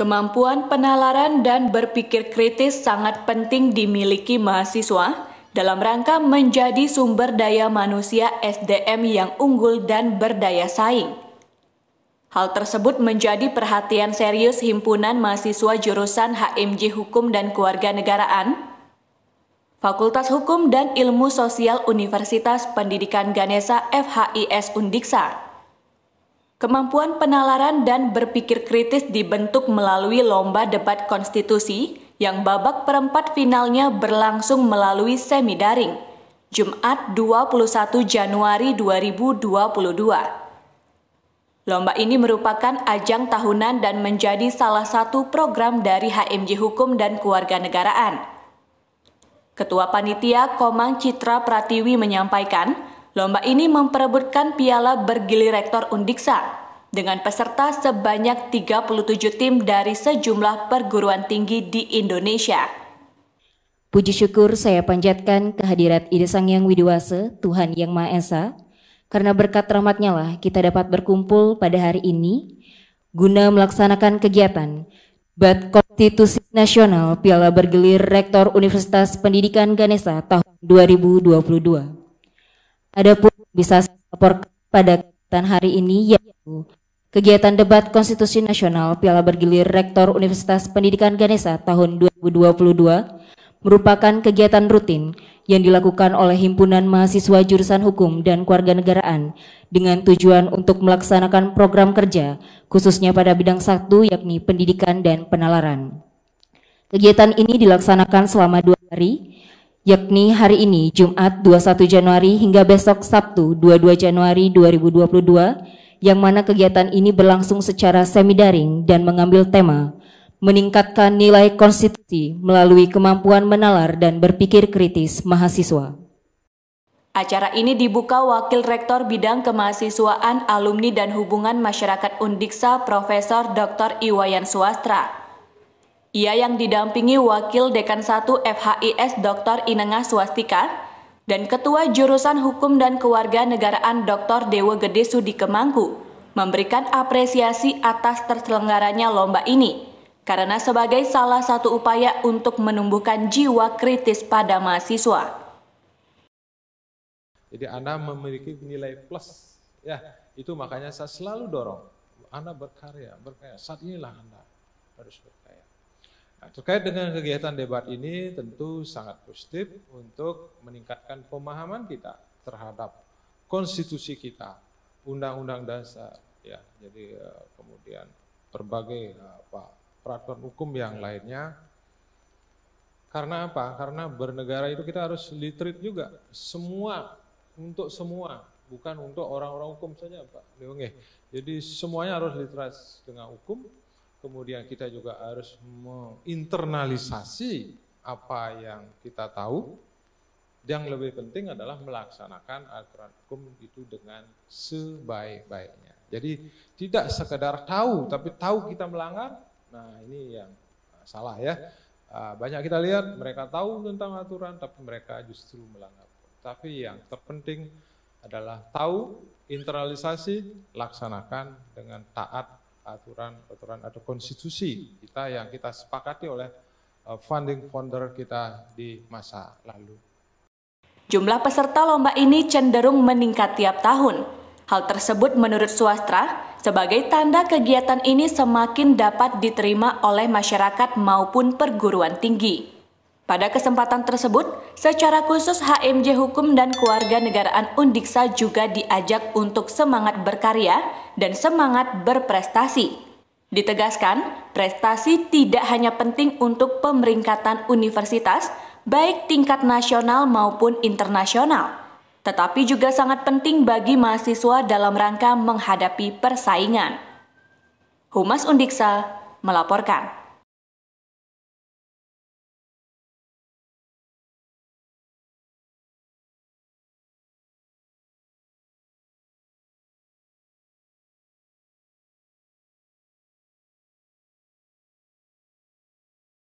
Kemampuan penalaran dan berpikir kritis sangat penting dimiliki mahasiswa dalam rangka menjadi sumber daya manusia SDM yang unggul dan berdaya saing. Hal tersebut menjadi perhatian serius himpunan mahasiswa jurusan HMJ Hukum dan Kewarganegaraan, Fakultas Hukum dan Ilmu Sosial Universitas Pendidikan Ganesa FHIS Undiksa. Kemampuan penalaran dan berpikir kritis dibentuk melalui lomba debat konstitusi yang babak perempat finalnya berlangsung melalui semi daring. Jumat 21 Januari 2022. Lomba ini merupakan ajang tahunan dan menjadi salah satu program dari HMJ Hukum dan Keluarga Negaraan. Ketua Panitia Komang Citra Pratiwi menyampaikan, Lomba ini memperebutkan piala Bergilir rektor Undiksa dengan peserta sebanyak 37 tim dari sejumlah perguruan tinggi di Indonesia. Puji syukur saya panjatkan kehadirat Ida Sang Yang Widiwase, Tuhan Yang Maha Esa, karena berkat rahmatnya lah kita dapat berkumpul pada hari ini guna melaksanakan kegiatan Bat Konstitusi Nasional Piala Bergelir Rektor Universitas Pendidikan Ganesa tahun 2022. Adapun bisa saya laporkan pada kegiatan hari ini yaitu kegiatan debat konstitusi nasional Piala Bergilir Rektor Universitas Pendidikan Ganesa tahun 2022 merupakan kegiatan rutin yang dilakukan oleh himpunan mahasiswa jurusan hukum dan keluarga negaraan dengan tujuan untuk melaksanakan program kerja khususnya pada bidang satu yakni pendidikan dan penalaran. Kegiatan ini dilaksanakan selama dua hari yakni hari ini Jumat 21 Januari hingga besok Sabtu 22 Januari 2022 yang mana kegiatan ini berlangsung secara semi-daring dan mengambil tema meningkatkan nilai konstitusi melalui kemampuan menalar dan berpikir kritis mahasiswa. Acara ini dibuka Wakil Rektor Bidang Kemahasiswaan Alumni dan Hubungan Masyarakat Undiksa Profesor Dr. Iwayan Suastra ia yang didampingi Wakil Dekan 1 FHIS Dr. Inengah Swastika dan Ketua Jurusan Hukum dan Kewarganegaraan Dr. Dewa Gede Sudikemangku memberikan apresiasi atas terselenggaranya lomba ini karena sebagai salah satu upaya untuk menumbuhkan jiwa kritis pada mahasiswa. Jadi Anda memiliki nilai plus, ya itu makanya saya selalu dorong. Anda berkarya, berkarya. Saat inilah Anda harus berkarya. Nah, terkait dengan kegiatan debat ini tentu sangat positif untuk meningkatkan pemahaman kita terhadap konstitusi kita, undang-undang dasar, ya. Jadi eh, kemudian berbagai eh, apa peraturan hukum yang ya. lainnya. Karena apa? Karena bernegara itu kita harus literate juga, semua untuk semua, bukan untuk orang-orang hukum saja, Pak ya. Jadi semuanya harus literasi dengan hukum, kemudian kita juga harus menginternalisasi apa yang kita tahu. Yang lebih penting adalah melaksanakan aturan hukum itu dengan sebaik-baiknya. Jadi tidak sekedar tahu, tapi tahu kita melanggar. Nah ini yang uh, salah ya. Uh, banyak kita lihat mereka tahu tentang aturan, tapi mereka justru melanggar. Tapi yang terpenting adalah tahu, internalisasi, laksanakan dengan taat aturan-aturan atau konstitusi kita yang kita sepakati oleh uh, funding founder kita di masa lalu. Jumlah peserta lomba ini cenderung meningkat tiap tahun. Hal tersebut menurut swastra sebagai tanda kegiatan ini semakin dapat diterima oleh masyarakat maupun perguruan tinggi. Pada kesempatan tersebut, secara khusus HMJ Hukum dan Keluarga Negaraan Undiksa juga diajak untuk semangat berkarya dan semangat berprestasi. Ditegaskan, prestasi tidak hanya penting untuk pemeringkatan universitas, baik tingkat nasional maupun internasional, tetapi juga sangat penting bagi mahasiswa dalam rangka menghadapi persaingan. Humas Undiksa melaporkan.